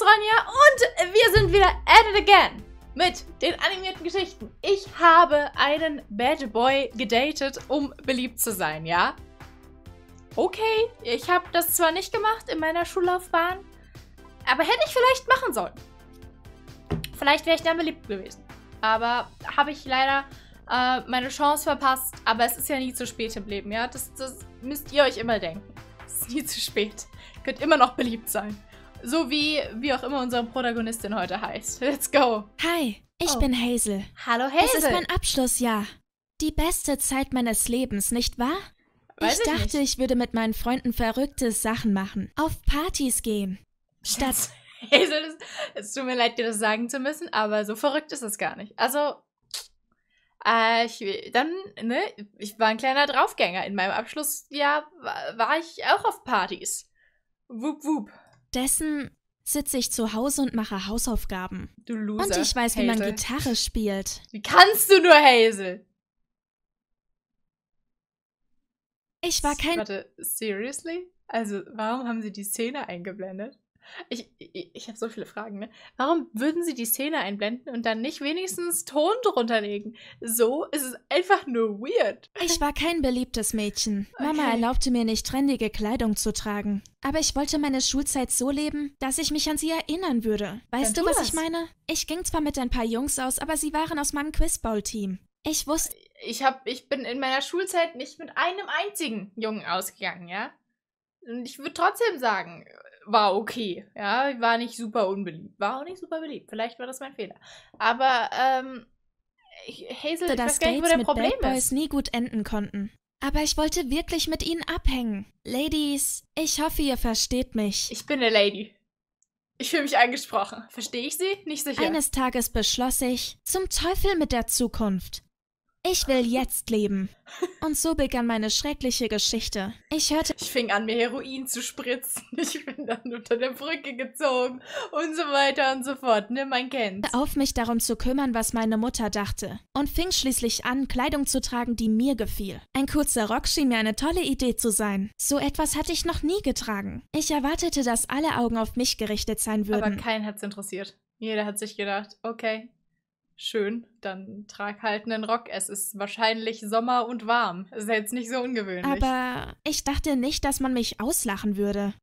ist Ronja und wir sind wieder at it again mit den animierten Geschichten. Ich habe einen Bad Boy gedatet, um beliebt zu sein, ja? Okay, ich habe das zwar nicht gemacht in meiner Schullaufbahn, aber hätte ich vielleicht machen sollen. Vielleicht wäre ich dann beliebt gewesen. Aber habe ich leider äh, meine Chance verpasst. Aber es ist ja nie zu spät im Leben, ja? Das, das müsst ihr euch immer denken. Es ist nie zu spät. Ihr könnt immer noch beliebt sein. So wie, wie auch immer unsere Protagonistin heute heißt. Let's go. Hi, ich oh. bin Hazel. Hallo Hazel. Es ist mein Abschlussjahr. Die beste Zeit meines Lebens, nicht wahr? Weiß ich, ich dachte, nicht. ich würde mit meinen Freunden verrückte Sachen machen. Auf Partys gehen. Statt... Hazel, es tut mir leid, dir das sagen zu müssen, aber so verrückt ist es gar nicht. Also, äh, ich, dann, ne, ich war ein kleiner Draufgänger. In meinem Abschlussjahr war, war ich auch auf Partys. Wup, wup stattdessen sitze ich zu Hause und mache Hausaufgaben. Du Loser. Und ich weiß, wie man Gitarre spielt. Wie kannst du nur, Hazel? Ich war kein. Warte, seriously? Also, warum haben sie die Szene eingeblendet? Ich, ich, ich habe so viele Fragen, ne? Warum würden sie die Szene einblenden und dann nicht wenigstens Ton drunter legen? So ist es einfach nur weird. Ich war kein beliebtes Mädchen. Okay. Mama erlaubte mir nicht, trendige Kleidung zu tragen. Aber ich wollte meine Schulzeit so leben, dass ich mich an sie erinnern würde. Weißt dann du, was das. ich meine? Ich ging zwar mit ein paar Jungs aus, aber sie waren aus meinem quizball team Ich wusste. Ich, hab, ich bin in meiner Schulzeit nicht mit einem einzigen Jungen ausgegangen, ja? Und ich würde trotzdem sagen, war okay. Ja, war nicht super unbeliebt. War auch nicht super beliebt. Vielleicht war das mein Fehler. Aber, ähm, Hazel, ich dass weiß gar nicht, wo dein Problem Bad Boys ist. nie gut enden konnten. Aber ich wollte wirklich mit ihnen abhängen. Ladies, ich hoffe, ihr versteht mich. Ich bin eine Lady. Ich fühle mich angesprochen. Verstehe ich sie? Nicht sicher. Eines Tages beschloss ich, zum Teufel mit der Zukunft. Ich will jetzt leben. Und so begann meine schreckliche Geschichte. Ich hörte. Ich fing an, mir Heroin zu spritzen. Ich bin dann unter der Brücke gezogen und so weiter und so fort. Nimm ne, man kennt. Auf mich darum zu kümmern, was meine Mutter dachte. Und fing schließlich an, Kleidung zu tragen, die mir gefiel. Ein kurzer Rock schien mir eine tolle Idee zu sein. So etwas hatte ich noch nie getragen. Ich erwartete, dass alle Augen auf mich gerichtet sein würden. Aber keinen hat's interessiert. Jeder hat sich gedacht, okay, Schön, dann trag halt einen Rock. Es ist wahrscheinlich Sommer und warm. Ist ja jetzt nicht so ungewöhnlich. Aber ich dachte nicht, dass man mich auslachen würde.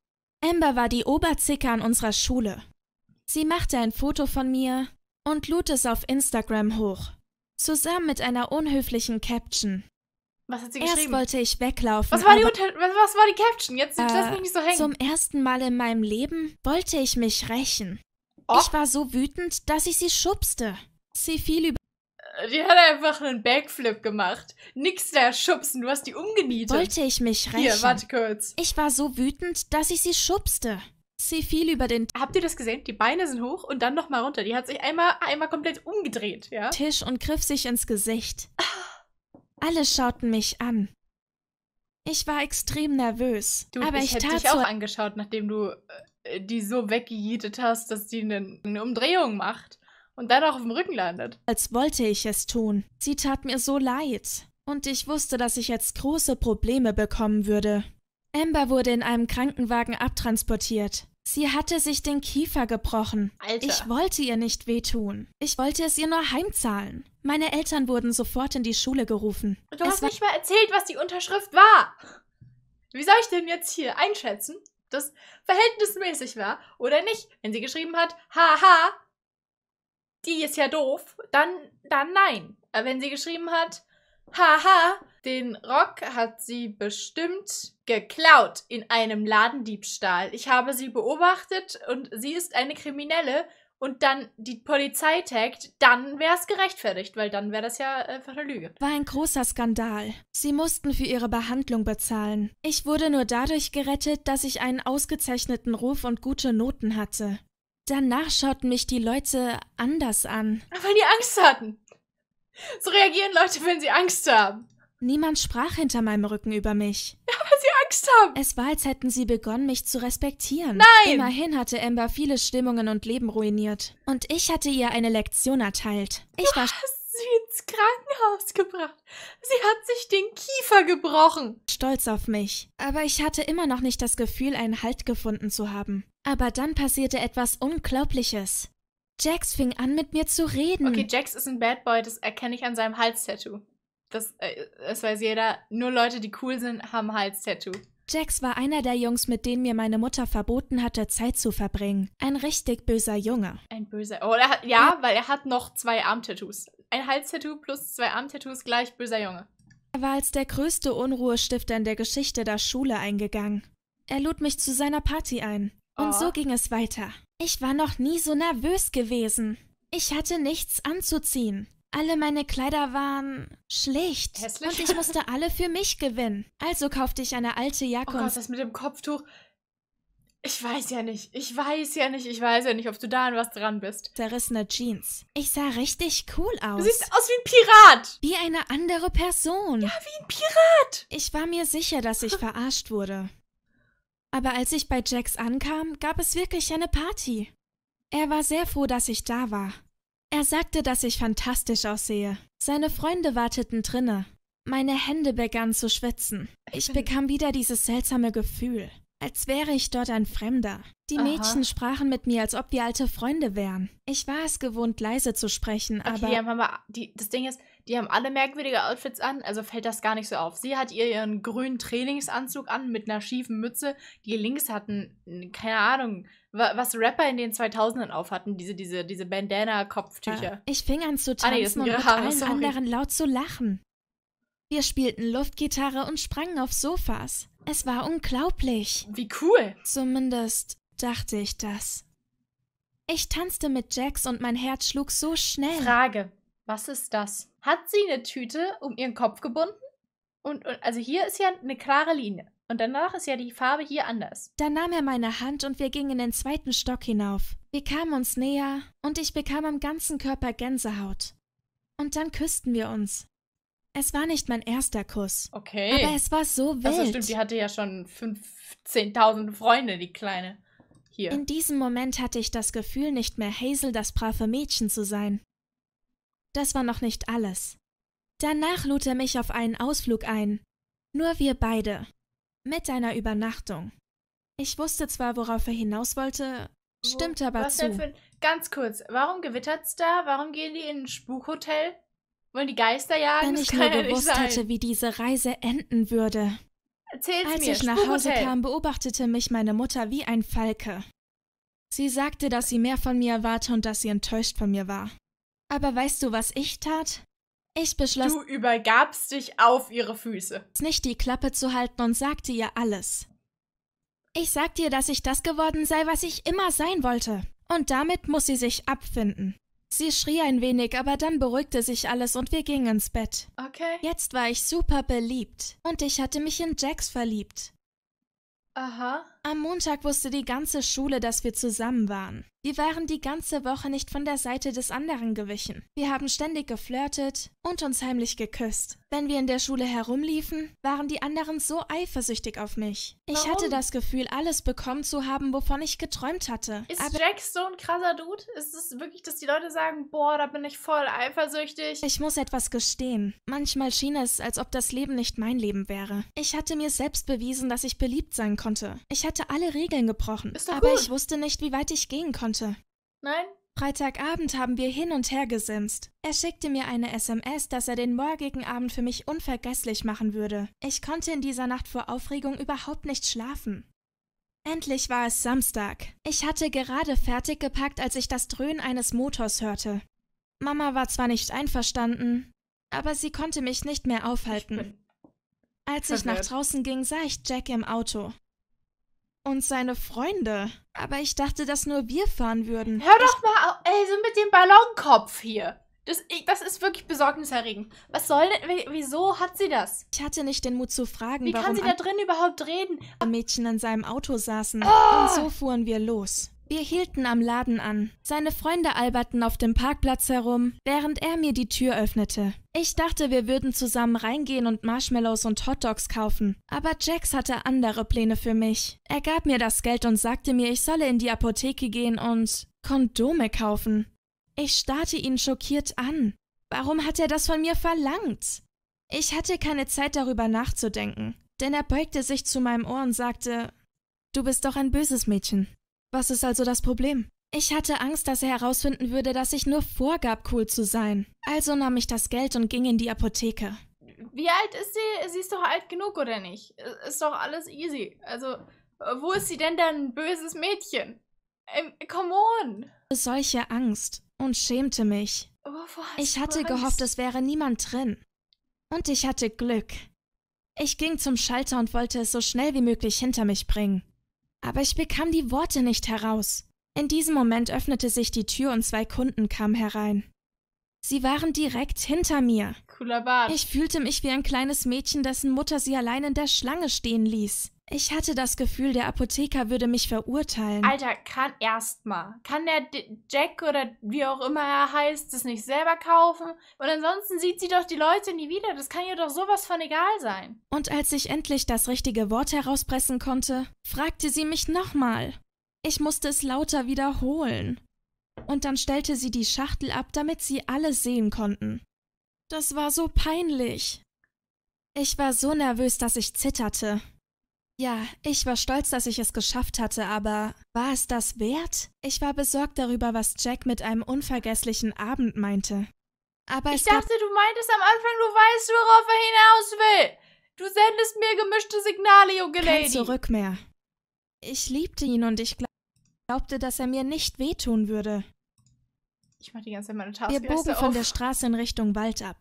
Amber war die Oberzicke an unserer Schule. Sie machte ein Foto von mir und lud es auf Instagram hoch. Zusammen mit einer unhöflichen Caption. Was hat sie geschrieben? Erst wollte ich weglaufen. Was war, die, was, was war die Caption? Jetzt äh, lass mich nicht so hängen. Zum ersten Mal in meinem Leben wollte ich mich rächen. Oh. Ich war so wütend, dass ich sie schubste sie viel über. Äh, die hat einfach einen Backflip gemacht. Nix da schubsen, du hast die umgenietet. Wollte ich mich rächen. Hier, warte kurz. Ich war so wütend, dass ich sie schubste. Sie fiel über den. Habt ihr das gesehen? Die Beine sind hoch und dann nochmal runter. Die hat sich einmal, einmal komplett umgedreht, ja? Tisch und griff sich ins Gesicht. Alle schauten mich an. Ich war extrem nervös. Du, aber ich, ich hätte dich auch angeschaut, nachdem du äh, die so weggejietet hast, dass die eine, eine Umdrehung macht und dann auch auf dem Rücken landet. Als wollte ich es tun. Sie tat mir so leid. Und ich wusste, dass ich jetzt große Probleme bekommen würde. Amber wurde in einem Krankenwagen abtransportiert. Sie hatte sich den Kiefer gebrochen. Alter. Ich wollte ihr nicht wehtun. Ich wollte es ihr nur heimzahlen. Meine Eltern wurden sofort in die Schule gerufen. Du es hast nicht mal erzählt, was die Unterschrift war. Wie soll ich denn jetzt hier einschätzen, dass verhältnismäßig war oder nicht, wenn sie geschrieben hat, haha, die ist ja doof, dann, dann nein. Äh, wenn sie geschrieben hat, haha, den Rock hat sie bestimmt geklaut in einem Ladendiebstahl. Ich habe sie beobachtet und sie ist eine Kriminelle und dann die Polizei taggt, dann wäre es gerechtfertigt, weil dann wäre das ja äh, einfach eine Lüge. War ein großer Skandal. Sie mussten für ihre Behandlung bezahlen. Ich wurde nur dadurch gerettet, dass ich einen ausgezeichneten Ruf und gute Noten hatte. Danach schauten mich die Leute anders an. Weil die Angst hatten. So reagieren Leute, wenn sie Angst haben. Niemand sprach hinter meinem Rücken über mich. Ja, weil sie Angst haben. Es war, als hätten sie begonnen, mich zu respektieren. Nein! Immerhin hatte Ember viele Stimmungen und Leben ruiniert. Und ich hatte ihr eine Lektion erteilt. Ich Was? war sie ins Krankenhaus gebracht. Sie hat sich den Kiefer gebrochen. Stolz auf mich. Aber ich hatte immer noch nicht das Gefühl, einen Halt gefunden zu haben. Aber dann passierte etwas Unglaubliches. Jax fing an, mit mir zu reden. Okay, Jax ist ein Bad Boy, das erkenne ich an seinem Halstattoo. Das, das äh, weiß jeder. Nur Leute, die cool sind, haben Halstattoo. Jax war einer der Jungs, mit denen mir meine Mutter verboten hatte, Zeit zu verbringen. Ein richtig böser Junge. Ein böser. Oh, hat, ja, ja, weil er hat noch zwei Armtattoos ein Hals-Tattoo plus zwei Arm-Tattoos gleich böser Junge. Er war als der größte Unruhestifter in der Geschichte der Schule eingegangen. Er lud mich zu seiner Party ein. Und oh. so ging es weiter. Ich war noch nie so nervös gewesen. Ich hatte nichts anzuziehen. Alle meine Kleider waren schlicht Hässlich. und ich musste alle für mich gewinnen. Also kaufte ich eine alte Jacke. Oh Gott, das mit dem Kopftuch. Ich weiß ja nicht, ich weiß ja nicht, ich weiß ja nicht, ob du da an was dran bist. Zerrissene Jeans. Ich sah richtig cool aus. Du siehst aus wie ein Pirat. Wie eine andere Person. Ja, wie ein Pirat. Ich war mir sicher, dass ich verarscht wurde. Aber als ich bei Jax ankam, gab es wirklich eine Party. Er war sehr froh, dass ich da war. Er sagte, dass ich fantastisch aussehe. Seine Freunde warteten drinne. Meine Hände begannen zu schwitzen. Ich, ich bekam wieder dieses seltsame Gefühl als wäre ich dort ein Fremder. Die Aha. Mädchen sprachen mit mir, als ob wir alte Freunde wären. Ich war es gewohnt, leise zu sprechen, aber. Die haben die, das Ding ist, die haben alle merkwürdige Outfits an, also fällt das gar nicht so auf. Sie hat ihr ihren grünen Trainingsanzug an mit einer schiefen Mütze. Die links hatten, keine Ahnung, was Rapper in den 2000ern aufhatten, diese, diese, diese Bandana-Kopftücher. Ich fing an zu tanzen ah, nee, und mit allen anderen laut zu lachen. Wir spielten Luftgitarre und sprangen auf Sofas. Es war unglaublich. Wie cool. Zumindest dachte ich das. Ich tanzte mit Jax und mein Herz schlug so schnell. Frage, was ist das? Hat sie eine Tüte um ihren Kopf gebunden? Und, und also hier ist ja eine klare Linie. Und danach ist ja die Farbe hier anders. Dann nahm er meine Hand und wir gingen in den zweiten Stock hinauf. Wir kamen uns näher und ich bekam am ganzen Körper Gänsehaut. Und dann küssten wir uns. Es war nicht mein erster Kuss. Okay. Aber es war so wild. Also stimmt, die hatte ja schon 15.000 Freunde, die Kleine. Hier. In diesem Moment hatte ich das Gefühl, nicht mehr Hazel das brave Mädchen zu sein. Das war noch nicht alles. Danach lud er mich auf einen Ausflug ein. Nur wir beide. Mit einer Übernachtung. Ich wusste zwar, worauf er hinaus wollte, Stimmt aber Was zu. Denn für, ganz kurz, warum gewittert's da? Warum gehen die in ein Spukhotel? Wollen die Geister jagen? Wenn ich nur bewusst ja hätte, wie diese Reise enden würde. Erzähl's Als mir. ich nach Hause kam, beobachtete mich meine Mutter wie ein Falke. Sie sagte, dass sie mehr von mir erwarte und dass sie enttäuscht von mir war. Aber weißt du, was ich tat? Ich beschloss. Du übergabst dich auf ihre Füße. Nicht die Klappe zu halten und sagte ihr alles. Ich sagte ihr, dass ich das geworden sei, was ich immer sein wollte. Und damit muss sie sich abfinden. Sie schrie ein wenig, aber dann beruhigte sich alles und wir gingen ins Bett. Okay. Jetzt war ich super beliebt und ich hatte mich in Jax verliebt. Aha. Am Montag wusste die ganze Schule, dass wir zusammen waren. Wir waren die ganze Woche nicht von der Seite des anderen gewichen. Wir haben ständig geflirtet und uns heimlich geküsst. Wenn wir in der Schule herumliefen, waren die anderen so eifersüchtig auf mich. Ich Warum? hatte das Gefühl, alles bekommen zu haben, wovon ich geträumt hatte. Ist Aber Jack so ein krasser Dude? Ist es wirklich, dass die Leute sagen, boah, da bin ich voll eifersüchtig? Ich muss etwas gestehen. Manchmal schien es, als ob das Leben nicht mein Leben wäre. Ich hatte mir selbst bewiesen, dass ich beliebt sein konnte. Ich hatte alle Regeln gebrochen. Aber gut. ich wusste nicht, wie weit ich gehen konnte konnte. Nein? Freitagabend haben wir hin und her gesimst. Er schickte mir eine SMS, dass er den morgigen Abend für mich unvergesslich machen würde. Ich konnte in dieser Nacht vor Aufregung überhaupt nicht schlafen. Endlich war es Samstag. Ich hatte gerade fertig gepackt, als ich das Dröhnen eines Motors hörte. Mama war zwar nicht einverstanden, aber sie konnte mich nicht mehr aufhalten. Als ich nach draußen ging, sah ich Jack im Auto und seine Freunde. Aber ich dachte, dass nur wir fahren würden. Hör doch mal auf, also mit dem Ballonkopf hier. Das, ich, das ist wirklich besorgniserregend. Was soll denn, wieso hat sie das? Ich hatte nicht den Mut zu fragen, Wie warum... Wie kann sie da drin überhaupt reden? Mädchen an seinem Auto saßen. Oh. Und so fuhren wir los. Wir hielten am Laden an. Seine Freunde alberten auf dem Parkplatz herum, während er mir die Tür öffnete. Ich dachte, wir würden zusammen reingehen und Marshmallows und Hotdogs kaufen, aber Jax hatte andere Pläne für mich. Er gab mir das Geld und sagte mir, ich solle in die Apotheke gehen und Kondome kaufen. Ich starrte ihn schockiert an. Warum hat er das von mir verlangt? Ich hatte keine Zeit darüber nachzudenken, denn er beugte sich zu meinem Ohr und sagte, Du bist doch ein böses Mädchen. Was ist also das Problem? Ich hatte Angst, dass er herausfinden würde, dass ich nur vorgab, cool zu sein. Also nahm ich das Geld und ging in die Apotheke. Wie alt ist sie? Sie ist doch alt genug, oder nicht? Äh, ist doch alles easy. Also, äh, wo ist sie denn dann ein böses Mädchen? Ähm, come on! Solche Angst und schämte mich. Wovor ich hatte Angst? gehofft, es wäre niemand drin. Und ich hatte Glück. Ich ging zum Schalter und wollte es so schnell wie möglich hinter mich bringen. Aber ich bekam die Worte nicht heraus. In diesem Moment öffnete sich die Tür und zwei Kunden kamen herein. Sie waren direkt hinter mir. Cooler Bart. Ich fühlte mich wie ein kleines Mädchen, dessen Mutter sie allein in der Schlange stehen ließ. Ich hatte das Gefühl, der Apotheker würde mich verurteilen. Alter, kann erstmal. Kann der D Jack oder wie auch immer er heißt, das nicht selber kaufen? Und ansonsten sieht sie doch die Leute nie wieder. Das kann ihr doch sowas von egal sein. Und als ich endlich das richtige Wort herauspressen konnte, fragte sie mich nochmal. Ich musste es lauter wiederholen. Und dann stellte sie die Schachtel ab, damit sie alles sehen konnten. Das war so peinlich. Ich war so nervös, dass ich zitterte. Ja, ich war stolz, dass ich es geschafft hatte, aber war es das wert? Ich war besorgt darüber, was Jack mit einem unvergesslichen Abend meinte. Aber ich dachte, du meintest am Anfang, du weißt, worauf er hinaus will. Du sendest mir gemischte Signale, junge Lady. Kein zurück mehr. Ich liebte ihn und ich glaubte, dass er mir nicht wehtun würde. Ich mach die ganze Zeit meine Taskleiste Wir bogen auf. von der Straße in Richtung Wald ab.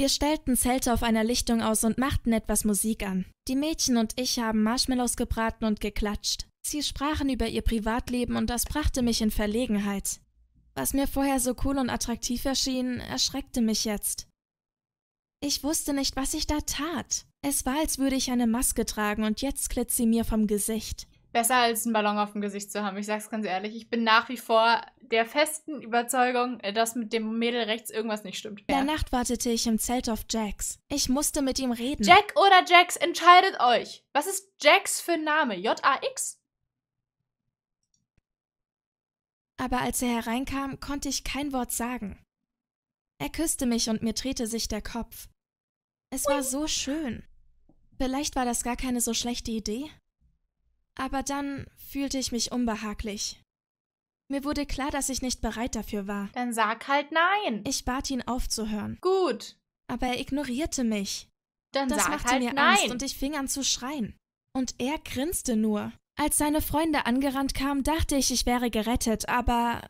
Wir stellten Zelte auf einer Lichtung aus und machten etwas Musik an. Die Mädchen und ich haben Marshmallows gebraten und geklatscht. Sie sprachen über ihr Privatleben und das brachte mich in Verlegenheit. Was mir vorher so cool und attraktiv erschien, erschreckte mich jetzt. Ich wusste nicht, was ich da tat. Es war, als würde ich eine Maske tragen und jetzt glitt sie mir vom Gesicht besser als einen Ballon auf dem Gesicht zu haben. Ich sag's ganz ehrlich, ich bin nach wie vor der festen Überzeugung, äh, dass mit dem Mädel rechts irgendwas nicht stimmt. In der Nacht wartete ich im Zelt auf Jax. Ich musste mit ihm reden. Jack oder Jax, entscheidet euch. Was ist Jax für ein Name? J-A-X? Aber als er hereinkam, konnte ich kein Wort sagen. Er küsste mich und mir drehte sich der Kopf. Es war so schön. Vielleicht war das gar keine so schlechte Idee. Aber dann fühlte ich mich unbehaglich. Mir wurde klar, dass ich nicht bereit dafür war. Dann sag halt nein. Ich bat ihn aufzuhören. Gut. Aber er ignorierte mich. Dann das sag machte halt mir nein. Angst und ich fing an zu schreien. Und er grinste nur. Als seine Freunde angerannt kamen, dachte ich, ich wäre gerettet, aber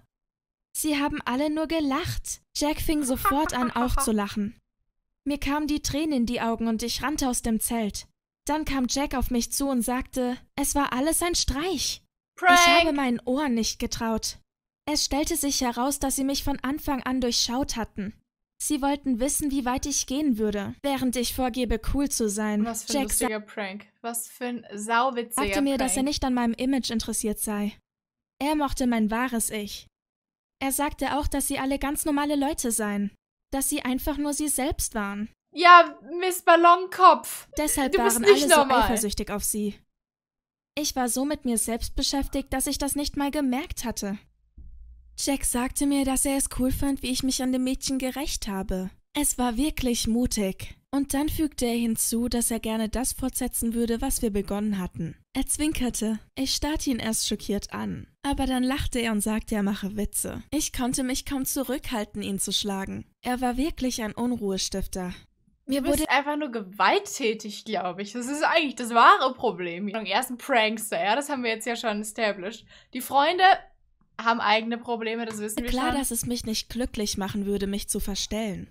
sie haben alle nur gelacht. Jack fing sofort an, auch zu lachen. Mir kamen die Tränen in die Augen und ich rannte aus dem Zelt. Dann kam Jack auf mich zu und sagte, es war alles ein Streich. Prank. Ich habe meinen Ohren nicht getraut. Es stellte sich heraus, dass sie mich von Anfang an durchschaut hatten. Sie wollten wissen, wie weit ich gehen würde, während ich vorgebe, cool zu sein. Was für ein Jack lustiger Prank. Was für ein sauwitziger sagte mir, Prank. dass er nicht an meinem Image interessiert sei. Er mochte mein wahres Ich. Er sagte auch, dass sie alle ganz normale Leute seien. Dass sie einfach nur sie selbst waren. Ja, Miss Ballonkopf. Deshalb du waren alle normal. so eifersüchtig auf sie. Ich war so mit mir selbst beschäftigt, dass ich das nicht mal gemerkt hatte. Jack sagte mir, dass er es cool fand, wie ich mich an dem Mädchen gerecht habe. Es war wirklich mutig. Und dann fügte er hinzu, dass er gerne das fortsetzen würde, was wir begonnen hatten. Er zwinkerte. Ich starrte ihn erst schockiert an. Aber dann lachte er und sagte, er mache Witze. Ich konnte mich kaum zurückhalten, ihn zu schlagen. Er war wirklich ein Unruhestifter. Mir wurde einfach nur gewalttätig, glaube ich. Das ist eigentlich das wahre Problem. Erst ersten Prankster, ja, das haben wir jetzt ja schon established. Die Freunde haben eigene Probleme, das wissen wir Klar, schon. Klar, dass es mich nicht glücklich machen würde, mich zu verstellen.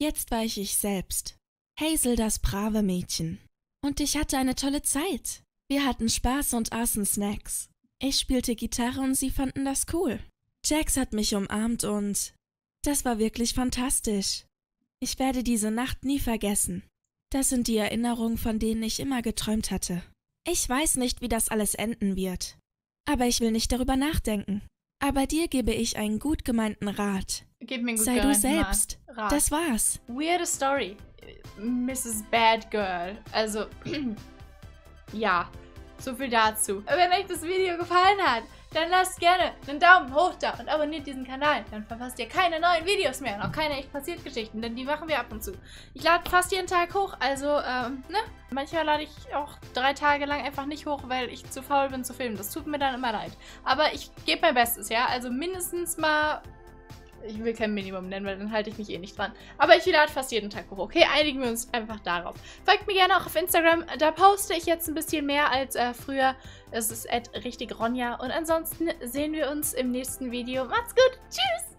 Jetzt war ich ich selbst. Hazel, das brave Mädchen. Und ich hatte eine tolle Zeit. Wir hatten Spaß und aßen Snacks. Ich spielte Gitarre und sie fanden das cool. Jax hat mich umarmt und das war wirklich fantastisch. Ich werde diese Nacht nie vergessen. Das sind die Erinnerungen, von denen ich immer geträumt hatte. Ich weiß nicht, wie das alles enden wird. Aber ich will nicht darüber nachdenken. Aber dir gebe ich einen gut gemeinten Rat. Gib mir einen Sei du selbst. Rat. Das war's. Weird Story. Mrs. Bad Girl. Also, ja. So viel dazu. Wenn euch das Video gefallen hat, dann lasst gerne einen Daumen hoch da und abonniert diesen Kanal. Dann verpasst ihr keine neuen Videos mehr und auch keine echt passiert Geschichten, denn die machen wir ab und zu. Ich lade fast jeden Tag hoch, also, ähm, ne? Manchmal lade ich auch drei Tage lang einfach nicht hoch, weil ich zu faul bin zu filmen. Das tut mir dann immer leid. Aber ich gebe mein Bestes, ja? Also mindestens mal ich will kein Minimum nennen, weil dann halte ich mich eh nicht dran. Aber ich lade fast jeden Tag hoch. Okay, einigen wir uns einfach darauf. Folgt mir gerne auch auf Instagram. Da poste ich jetzt ein bisschen mehr als äh, früher. Es ist richtig Ronja. Und ansonsten sehen wir uns im nächsten Video. Macht's gut. Tschüss.